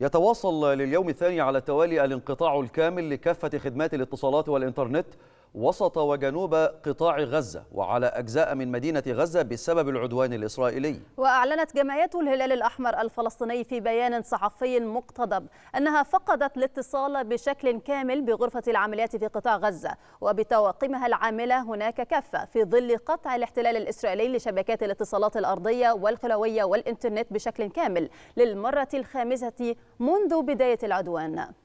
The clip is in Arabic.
يتواصل لليوم الثاني على التوالي الانقطاع الكامل لكافة خدمات الاتصالات والإنترنت وسط وجنوب قطاع غزة وعلى أجزاء من مدينة غزة بسبب العدوان الإسرائيلي وأعلنت جمعية الهلال الأحمر الفلسطيني في بيان صحفي مقتضب أنها فقدت الاتصال بشكل كامل بغرفة العمليات في قطاع غزة وبطواقمها العاملة هناك كافة في ظل قطع الاحتلال الإسرائيلي لشبكات الاتصالات الأرضية والخلوية والإنترنت بشكل كامل للمرة الخامسة منذ بداية العدوان